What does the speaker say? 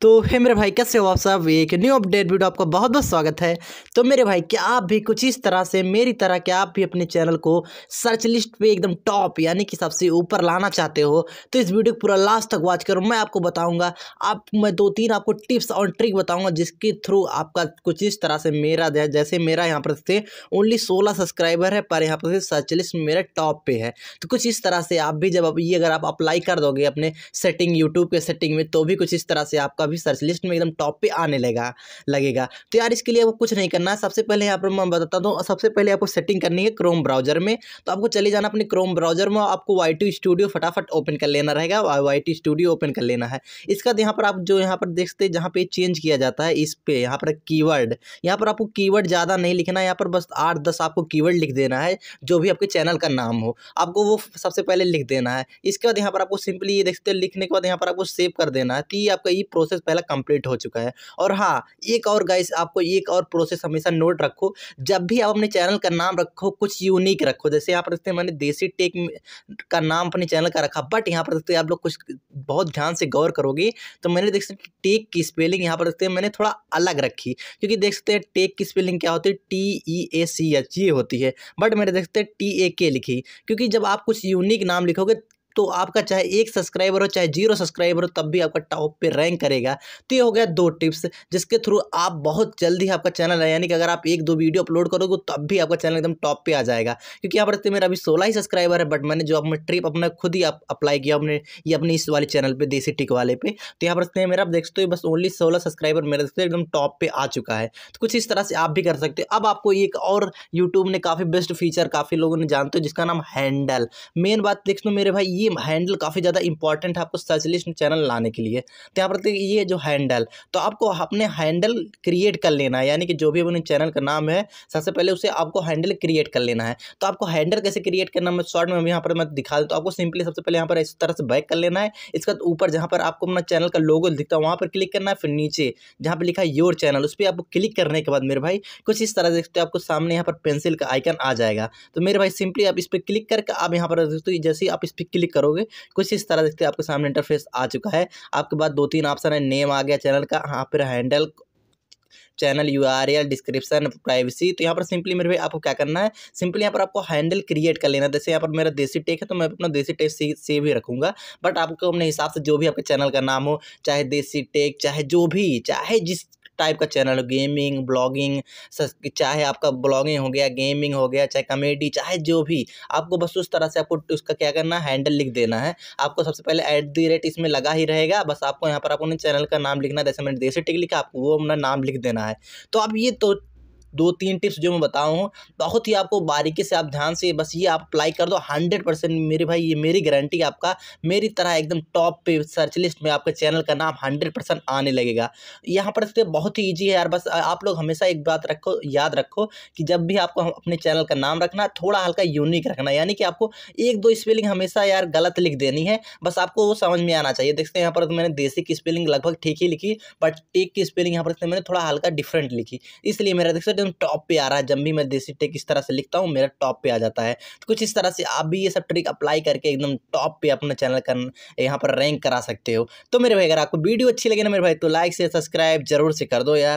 तो हे मेरे भाई कैसे हो आप सब एक न्यू अपडेट वीडियो आपका बहुत बहुत स्वागत है तो मेरे भाई क्या आप भी कुछ इस तरह से मेरी तरह क्या आप भी अपने चैनल को सर्च लिस्ट पे एकदम टॉप यानी कि सबसे ऊपर लाना चाहते हो तो इस वीडियो को पूरा लास्ट तक वॉच करो मैं आपको बताऊंगा आप मैं दो तीन आपको टिप्स और ट्रिक बताऊँगा जिसके थ्रू आपका कुछ इस तरह से मेरा जैसे मेरा यहाँ पर से ओनली सोलह सब्सक्राइबर है पर यहाँ पर से सर्च लिस्ट मेरे टॉप पे है तो कुछ इस तरह से आप भी जब ये अगर आप अप्लाई कर दोगे अपने सेटिंग यूट्यूब के सेटिंग में तो भी कुछ इस तरह से आपका आपका भी सर्च लिस्ट में एकदम टॉप पे आने लगा लगेगा तो यार इसके लिए आपको कुछ नहीं करना सबसे पहले यहाँ पर मैं बताता हूँ सबसे पहले आपको सेटिंग करनी है क्रोम ब्राउजर में तो आपको चले जाना अपने क्रोम ब्राउजर में आपको वाई स्टूडियो फटाफट ओपन कर लेना रहेगा वाई स्टूडियो ओपन कर लेना है इसके बाद तो यहाँ पर आप जो यहाँ पर देखते जहाँ पर चेंज किया जाता है इस पर यहाँ पर कीवर्ड यहाँ पर आपको कीवर्ड ज़्यादा नहीं लिखना है यहाँ पर बस आठ दस आपको कीवर्ड लिख देना है जो भी आपके चैनल का नाम हो आपको वो सबसे पहले लिख देना है इसके बाद यहाँ पर आपको सिंपली ये देखते हो लिखने के बाद यहाँ पर आपको सेव कर देना है तो ये आपका ये प्रोसेस प्रोसेस पहला कंप्लीट हो चुका है और हाँ एक और गाइस आपको एक और प्रोसेस हमेशा नोट रखो जब भी आप अपने चैनल का नाम रखो कुछ यूनिक रखो जैसे यहाँ पर देखते हैं मैंने देसी टेक का नाम अपने चैनल का रखा बट यहाँ पर देखते हैं आप लोग कुछ बहुत ध्यान से गौर करोगे तो मैंने देख सकते टेक की स्पेलिंग यहाँ पर देखते हैं मैंने थोड़ा अलग रखी क्योंकि देख सकते हैं टेक की स्पेलिंग क्या होती है टी ई ए सी एच ये होती है बट मैंने देखते हैं टी ए के लिखी क्योंकि जब आप कुछ यूनिक नाम लिखोगे तो आपका चाहे एक सब्सक्राइबर हो चाहे जीरो सब्सक्राइबर हो तब भी आपका टॉप पे रैंक करेगा तो ये हो गया दो टिप्स जिसके थ्रू आप बहुत जल्दी आपका चैनल है यानी कि अगर आप एक दो वीडियो अपलोड करोगे तब भी आपका चैनल एकदम टॉप पे आ जाएगा क्योंकि यहाँ पर मेरा अभी सोलह ही सब्सक्राइबर है बट मैंने जो अपना ट्रिप अपना खुद ही अप्लाई किया अपने ये अपने इस वाले चैनल पर देसी टिक वाले पे तो यहाँ पर मेरा आप देखते हो बस ओनली सोलह सब्सक्राइबर मेरे देखते एकदम टॉप पे आ चुका है तो कुछ इस तरह से आप भी कर सकते हो अब आपको एक और यूट्यूब ने काफ़ी बेस्ट फीचर काफ़ी लोगों ने जानते हो जिसका नाम हैंडल मेन बात देखते हो मेरे भाई ये ये हैंडल काफ़ी ज़्यादा इंपॉर्टेंट है आपको सर्च चैनल लाने के लिए तो यहाँ पर ये जो हैंडल तो आपको अपने हैंडल क्रिएट कर लेना है यानी कि जो भी अपने चैनल का नाम है सबसे पहले उसे आपको हैंडल क्रिएट कर लेना है तो आपको हैंडल कैसे क्रिएट करना मैं शॉर्ट में यहाँ पर मैं दिखा दूँ तो आपको सिंपली सबसे पहले यहाँ पर इस तरह से बैक कर लेना है इसके बाद ऊपर जहाँ पर आपको अपना चैनल का लोगो दिखता है वहाँ पर क्लिक करना है फिर नीचे जहाँ पर लिखा है योर चैनल उस पर आपको क्लिक करने के बाद मेरे भाई कुछ इस तरह से आपको सामने यहाँ पर पेंसिल का आइकन आ जाएगा तो मेरे भाई सिंपली आप इस पर क्लिक करके आप यहाँ पर जैसे ही आप इस पर क्लिक करोगे कुछ इस तरह देखते आपके सामने इंटरफेस आ चुका है आपके बाद दो तीन ऑप्शन है नेम आ गया चैनल का हाँ फिर handle channel U R L description privacy तो यहाँ पर सिंपली मेरे भाई आपको क्या करना है सिंपली यहाँ पर आपको हैंडल क्रिएट कर लेना जैसे यहाँ पर मेरा देसी टेक है तो मैं अपना देसी टेक से से भी रखूँगा बट आपको अपने हिसाब से जो भी आपके चैनल का नाम हो चाहे देसी टेक चाहे जो भी चाहे जिस टाइप का चैनल हो गेमिंग ब्लॉगिंग चाहे आपका ब्लॉगिंग हो गया गेमिंग हो गया चाहे कॉमेडी चाहे जो भी आपको बस उस तरह से आपको उसका क्या करना हैंडल लिख देना है आपको सबसे पहले एट दी रेट इसमें लगा ही रहेगा बस आपको यहाँ पर आपको चैनल का नाम लिखना जैसे मैंने देसी टिक लिखा आपको वो अपना नाम लिख देना है तो आप ये तो दो तीन टिप्स जो मैं बताऊँ हूँ बहुत ही आपको बारीकी से आप ध्यान से बस ये आप अप्लाई कर दो हंड्रेड परसेंट मेरे भाई ये मेरी गारंटी आपका मेरी तरह एकदम टॉप पे सर्च लिस्ट में आपके चैनल का नाम हंड्रेड परसेंट आने लगेगा यहाँ पर तो बहुत ही ईजी है यार बस आप लोग हमेशा एक बात रखो याद रखो कि जब भी आपको अपने चैनल का नाम रखना थोड़ा हल्का यूनिक रखना यानी कि आपको एक दो स्पेलिंग हमेशा यार गलत लिख देनी है बस आपको वो समझ में आना चाहिए देखते हैं यहाँ पर तो मैंने देसी की स्पेलिंग लगभग ठीक ही लिखी बट टेक की स्पेलिंग यहाँ पर मैंने थोड़ा हल्का डिफरेंट लिखी इसलिए मेरा देख सकते एकदम टॉप पे आ रहा है जब भी मैं देसी टेक इस तरह से लिखता हूँ मेरा टॉप पे आ जाता है तो कुछ इस तरह से आप भी ये सब ट्रिक अप्लाई करके एकदम टॉप पे अपना चैनल का यहाँ पर रैंक करा सकते हो तो मेरे भाई अगर आपको वीडियो अच्छी लगे ना मेरे भाई तो लाइक से सब्सक्राइब जरूर से कर दो यार